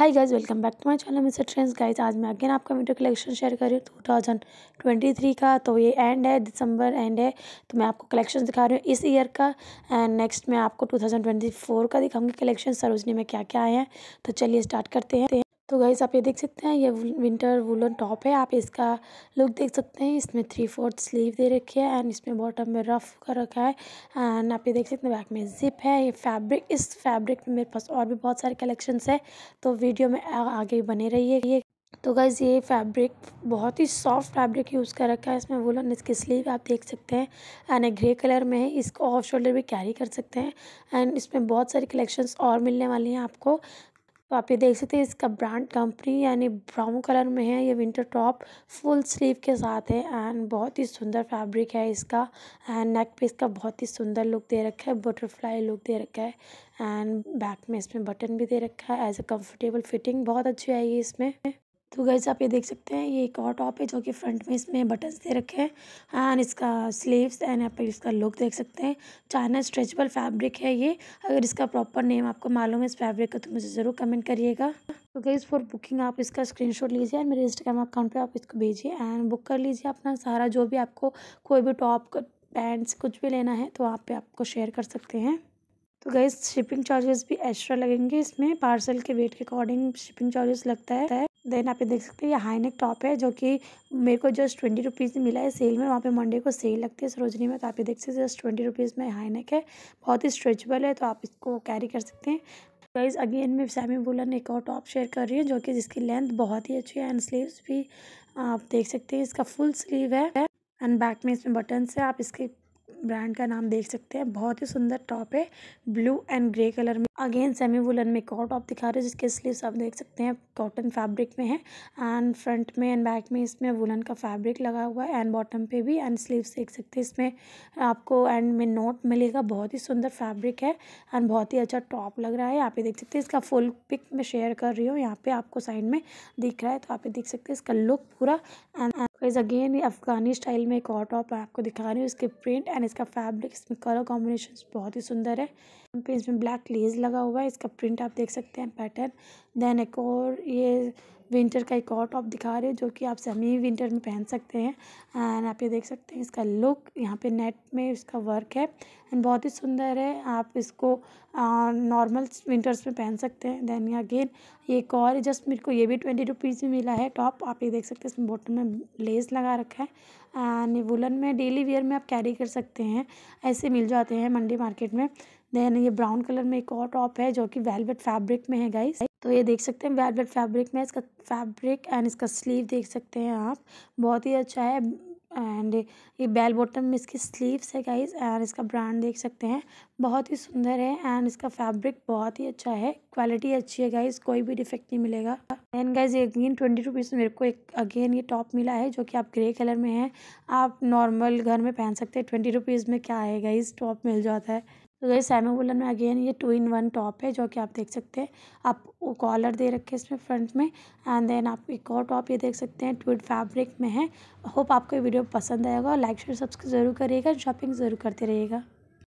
hi guys welcome back to my channel mister trends guys आज मैं again आपका video collection share कर रही हूँ टू थाउजेंड ट्वेंटी थ्री का तो ये एंड है दिसंबर एंड है तो मैं आपको कलेक्शन दिखा रही हूँ इस ईयर का एंड नेक्स्ट मैं आपको टू थाउजेंड ट्वेंटी फोर का दिखाऊंगी कलेक्शन सरोजनी में क्या क्या आए हैं तो चलिए स्टार्ट करते हैं तो गाइस आप ये देख सकते हैं ये विंटर वुलन टॉप है आप इसका लुक देख सकते हैं इसमें थ्री फोर्थ स्लीव दे रखी है एंड इसमें बॉटम में रफ कर रखा है एंड आप ये देख सकते हैं बैक में जिप है ये फैब्रिक इस फैब्रिक में मेरे पास और भी बहुत सारे कलेक्शंस है तो वीडियो में आगे बने है ये तो गाइज़ ये फैब्रिक बहुत ही सॉफ्ट फैब्रिक यूज़ कर रखा है इसमें वुलन इसकी स्लीव आप देख सकते हैं एंड ग्रे कलर में है इसको ऑफ शोल्डर भी कैरी कर सकते हैं एंड इसमें बहुत सारी कलेक्शंस और मिलने वाली हैं आपको तो आप ये देख सकते हैं इसका ब्रांड कंपनी यानी ब्राउन कलर में है ये विंटर टॉप फुल स्लीव के साथ है एंड बहुत ही सुंदर फैब्रिक है इसका एंड नेक पे इसका बहुत ही सुंदर लुक दे रखा है बटरफ्लाई लुक दे रखा है एंड बैक में इसमें बटन भी दे रखा है एज अ कम्फर्टेबल फिटिंग बहुत अच्छी आएगी इसमें तो गैस आप ये देख सकते हैं ये एक और टॉप है जो कि फ्रंट में इसमें बटन्स दे रखे हैं एंड इसका स्लीव्स एंड यहाँ पर इसका लुक देख सकते हैं चाइना स्ट्रेचबल फैब्रिक है ये अगर इसका प्रॉपर नेम आपको मालूम है इस फैब्रिक का तो मुझे ज़रूर कमेंट करिएगा तो गैस फॉर बुकिंग आप इसका शॉट लीजिए एंड मेरे इंस्टाग्राम अकाउंट पर आप इसको भेजिए एंड बुक कर लीजिए अपना सारा जो भी आपको कोई भी टॉप पैंट्स कुछ भी लेना है तो आप पे आपको शेयर कर सकते हैं तो गैस शिपिंग चार्जेस भी एक्स्ट्रा लगेंगे इसमें पार्सल के वेट के अकॉर्डिंग शिपिंग चार्जेस लगता है देन आप ये देख सकते हैं ये हाई नेक टॉप है जो कि मेरे को जस्ट ट्वेंटी रुपीज़ में मिला है सेल में वहाँ पे मंडे को सेल लगती है सरोजनी में तो आप ये देख सकते हैं जस्ट ट्वेंटी रुपीज़ में हाई नेक है बहुत ही स्ट्रेचबल है तो आप इसको कैरी कर सकते हैं गाइज अगेन मैं सैमी बुलन एक और टॉप शेयर कर रही हूँ जो कि जिसकी लेंथ बहुत ही अच्छी है एंड स्लीव्स भी आप देख सकते हैं इसका फुल स्लीव है एंड बैक में इसमें बटन्स है आप इसके ब्रांड का नाम देख सकते हैं बहुत ही सुंदर टॉप है ब्लू एंड ग्रे कलर में अगेन सेमी वुलन में और टॉप दिखा रहे हैं जिसके स्लीव्स आप देख सकते हैं कॉटन फैब्रिक में है एंड फ्रंट में एंड बैक में इसमें वुलन का फैब्रिक लगा हुआ है एंड बॉटम पे भी एंड स्लीव्स देख सकते हैं इसमें आपको एंड में नोट मिलेगा बहुत ही सुंदर फैब्रिक है एंड बहुत ही अच्छा टॉप लग रहा है यहाँ पे देख सकते हैं इसका फुल पिक मैं शेयर कर रही हूँ यहाँ पे आपको साइड में दिख रहा है तो आप देख सकते हैं इसका लुक पूरा एंड अगेन अफगानी स्टाइल में एक और टॉप आपको दिखा रही हूँ इसके प्रिंट एंड इसका फैब्रिक इसमें कलर कॉम्बिनेशन बहुत ही सुंदर है इसमें ब्लैक लेज लगा लगा हुआ है इसका प्रिंट आप देख सकते हैं पैटर्न देन एक और ये विंटर का एक और टॉप दिखा रहे हैं जो कि आप सभी विंटर में पहन सकते हैं एंड आप ये देख सकते हैं इसका लुक यहाँ पे नेट में इसका वर्क है एंड बहुत ही सुंदर है आप इसको नॉर्मल विंटर्स में पहन सकते हैं देन अगेन ये एक और जस्ट मेरे को ये भी ट्वेंटी रुपीज़ में मिला है टॉप आप ये देख सकते हैं इसमें बॉटम में लेस लगा रखा है एंड वुलन में डेली वेयर में आप कैरी कर सकते हैं ऐसे मिल जाते हैं मंडी मार्केट में देन ये ब्राउन कलर में एक और टॉप है जो कि वेलवेट फैब्रिक में है गाइस तो ये देख सकते हैं वेलवेट फैब्रिक में इसका फैब्रिक एंड इसका स्लीव देख सकते हैं आप बहुत ही अच्छा है एंड ये बेल बॉटम में इसकी स्लीव्स है गाइस एंड इसका ब्रांड देख सकते हैं बहुत ही सुंदर है एंड इसका फैब्रिक बहुत ही अच्छा है क्वालिटी अच्छी है गाइस कोई भी डिफेक्ट नहीं मिलेगा एंड गाइस ये अगेन ट्वेंटी रुपीज़ मेरे को एक अगेन ये टॉप मिला है जो कि आप ग्रे कलर में है आप नॉर्मल घर में पहन सकते हैं ट्वेंटी रुपीज़ में क्या है गाइज टॉप मिल जाता है तो गई वुलन में अगेन ये टू इन वन टॉप है जो कि आप देख सकते हैं आप वो कॉलर दे रखे इसमें फ्रंट में एंड देन आप एक और टॉप ये देख सकते हैं ट्विट फैब्रिक में है होप आपको ये वीडियो पसंद आएगा और लाइक शेयर सब्सक्राइब जरूर करिएगा शॉपिंग ज़रूर करते रहिएगा